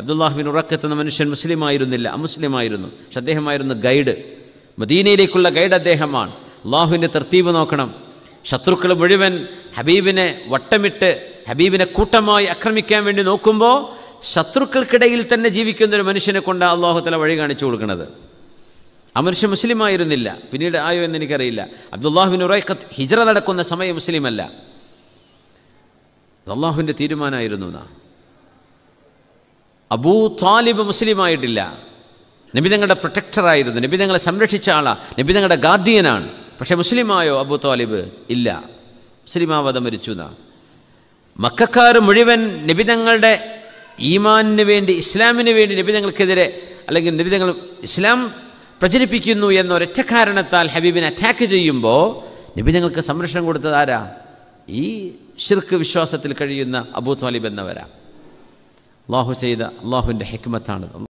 അബ്ദുല്ലാഹുബിൻ ഉറക്കത്ത് എന്ന മനുഷ്യൻ മുസ്ലിമായിരുന്നില്ല അമുസ്ലിമായിരുന്നു പക്ഷെ അദ്ദേഹമായിരുന്നു ഗൈഡ് മദീനയിലേക്കുള്ള ഗൈഡ് അദ്ദേഹമാണ് അള്ളാഹുവിൻ്റെ തർത്തീവ് നോക്കണം ശത്രുക്കൾ മുഴുവൻ ഹബീബിനെ വട്ടമിട്ട് ഹബീബിനെ കൂട്ടമായി ആക്രമിക്കാൻ വേണ്ടി നോക്കുമ്പോൾ ശത്രുക്കൾക്കിടയിൽ തന്നെ ജീവിക്കുന്ന ഒരു മനുഷ്യനെ കൊണ്ട് അള്ളാഹുത്തല വഴി കാണിച്ചു കൊടുക്കുന്നത് ആ മനുഷ്യൻ മുസ്ലിമായിരുന്നില്ല പിന്നീട് ആയോ എന്ന് എനിക്കറിയില്ല അബ്ദുല്ലാഹുബിൻ ഉറൈഖത്ത് ഹിജറ നടക്കുന്ന സമയം മുസ്ലിമല്ല അള്ളാഹുവിൻ്റെ തീരുമാനമായിരുന്നു എന്നാ അബൂ താലിബ് മുസ്ലിമായിട്ടില്ല നബി തങ്ങളുടെ പ്രൊട്ടക്ടറായിരുന്നു നബി തങ്ങളെ സംരക്ഷിച്ച ആളാണ് നബി തങ്ങളുടെ ഗാർഡിയനാണ് പക്ഷേ മുസ്ലിമായോ അബൂ താലിബ് ഇല്ല മുസ്ലിമാവത മരിച്ചു എന്നാ മക്കാർ മുഴുവൻ നബി തങ്ങളുടെ ഈമാനിന് വേണ്ടി ഇസ്ലാമിന് വേണ്ടി നബി തങ്ങൾക്കെതിരെ അല്ലെങ്കിൽ നബി ഇസ്ലാം പ്രചരിപ്പിക്കുന്നു എന്ന ഒരൊറ്റ കാരണത്താൽ ഹബീബിനെ അറ്റാക്ക് ചെയ്യുമ്പോൾ നബി സംരക്ഷണം കൊടുത്തതാരാ ആരാ ഈ ഷിർക്ക് വിശ്വാസത്തിൽ കഴിയുന്ന അബൂ താലിബ് എന്നവരാ അള്ളാഹു ചെയ്ത അള്ളാഹുവിൻ്റെ ഹിക്മത്താണിത്